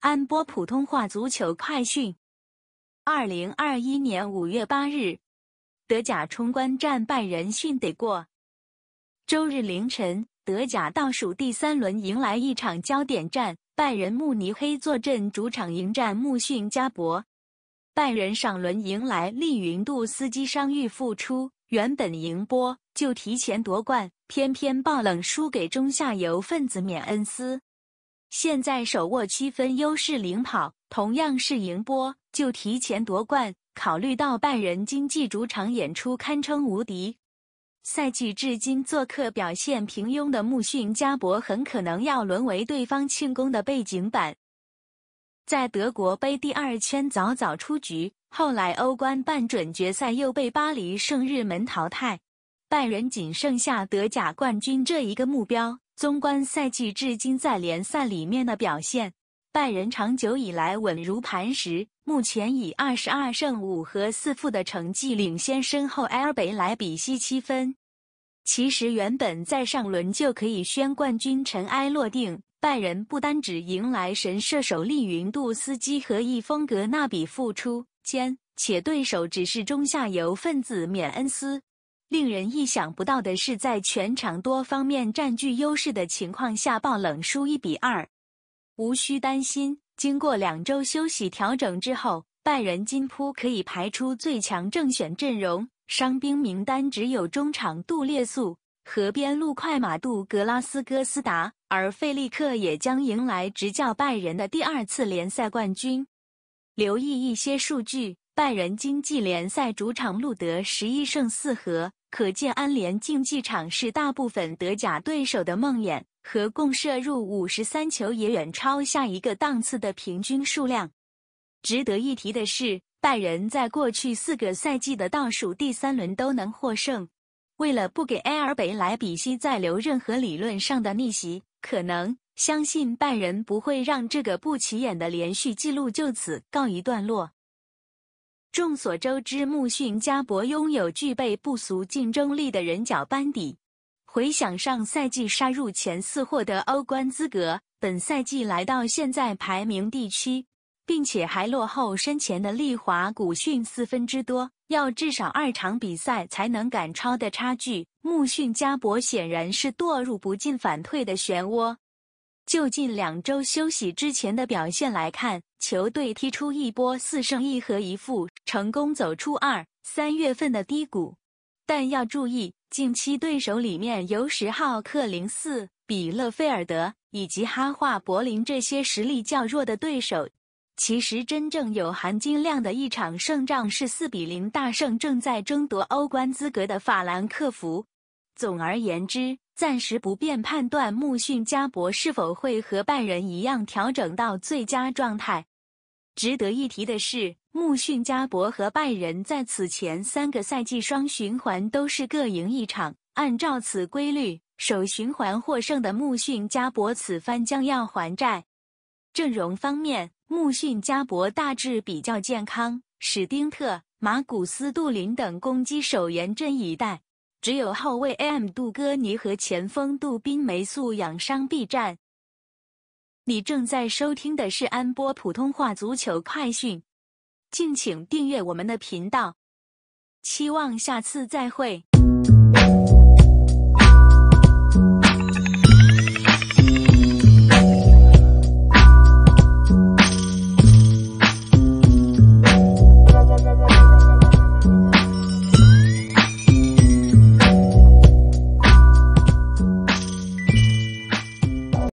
安播普通话足球快讯：二零二一年五月八日，德甲冲关战拜仁逊得过。周日凌晨，德甲倒数第三轮迎来一场焦点战，拜仁慕尼黑坐镇主场迎战穆逊加博。拜仁上轮迎来利云度斯基伤愈复出，原本赢波就提前夺冠，偏偏爆冷输给中下游分子缅恩斯。现在手握七分优势领跑，同样是赢波就提前夺冠。考虑到拜仁经济主场演出堪称无敌，赛季至今做客表现平庸的穆逊加博很可能要沦为对方庆功的背景板。在德国杯第二圈早早出局，后来欧冠半准决赛又被巴黎圣日门淘汰，拜仁仅剩下德甲冠军这一个目标。纵观赛季至今在联赛里面的表现，拜仁长久以来稳如磐石，目前以二十二胜五和四负的成绩领先身后埃尔北莱比锡七分。其实原本在上轮就可以宣冠军尘埃落定，拜仁不单只迎来神射手利云度斯基和易风格纳比复出，兼且对手只是中下游分子缅恩斯。令人意想不到的是，在全场多方面占据优势的情况下爆冷输一比二。无需担心，经过两周休息调整之后，拜仁金扑可以排出最强正选阵容。伤兵名单只有中场杜列素和边路快马杜格拉斯哥斯达，而费利克也将迎来执教拜仁的第二次联赛冠军。留意一些数据，拜仁经济联赛主场录得十一胜四和。可见安联竞技场是大部分德甲对手的梦魇，和共射入五十三球也远超下一个档次的平均数量。值得一提的是，拜仁在过去四个赛季的倒数第三轮都能获胜。为了不给埃尔北莱比锡再留任何理论上的逆袭可能，相信拜仁不会让这个不起眼的连续记录就此告一段落。众所周知，穆逊加博拥有具备不俗竞争力的人脚班底。回想上赛季杀入前四获得欧冠资格，本赛季来到现在排名第七，并且还落后身前的利华古逊四分之多，要至少二场比赛才能赶超的差距，穆逊加博显然是堕入不进反退的漩涡。就近两周休息之前的表现来看，球队踢出一波四胜一和一负，成功走出二三月份的低谷。但要注意，近期对手里面有十号克林斯、比勒菲尔德以及哈化柏林这些实力较弱的对手。其实，真正有含金量的一场胜仗是四比零大胜正在争夺欧冠资格的法兰克福。总而言之。暂时不便判断穆逊加博是否会和拜仁一样调整到最佳状态。值得一提的是，穆逊加博和拜仁在此前三个赛季双循环都是各赢一场。按照此规律，首循环获胜的穆逊加博此番将要还债。阵容方面，穆逊加博大致比较健康，史丁特、马古斯杜林等攻击手严阵以待。只有后卫 M· 杜哥尼和前锋杜宾梅素养伤避战。你正在收听的是安波普通话足球快讯。敬请订阅我们的频道，期望下次再会。